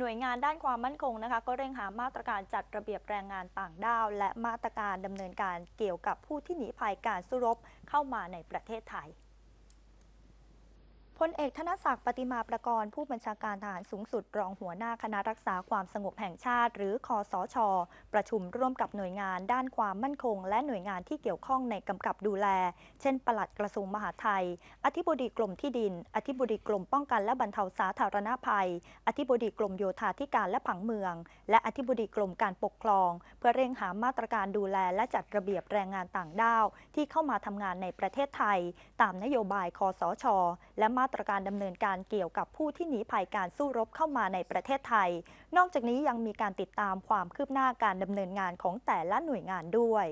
หน่วยงานด้านความมั่นคงนะคะก็เร่งหามาตรการจัดระเบียบแรงงานต่างด้าว และมาตรการดำเนินการเกี่ยวกับผู้ที่หนีภัยการสู้รบเข้ามาในประเทศไทยพลเอกธนศักดิ์ปฏิมาประกรณ์ผู้บัญชาการทหารสูงสุด รองหัวหน้าคณะรักษาความสงบแห่งชาติ หรือคอสช ประชุมร่วมกับหน่วยงานด้านความมั่นคง และหน่วยงานที่เกี่ยวข้องในกำกับดูแล เช่น ปลัดกระทรวงมหาดไทย อธิบดีกรมที่ดิน อธิบดีกรมป้องกันและบรรเทาสาธารณภัย อธิบดีกรมโยธาธิการและผังเมือง และอธิบดีกรมการปกครอง เพื่อเร่งหามาตรการดูแล และจัดระเบียบแรงงานต่างด้าว ที่เข้ามาทำงานในประเทศไทย ตามนโยบายคอสชและมาาตรการดำเนินการเกี่ยวกับผู้ที่หนีภัยการสู้รบเข้ามาในประเทศไทย นอกจากนี้ยังมีการติดตามความคืบหน้าการดำเนินงานของแต่ละหน่วยงานด้วย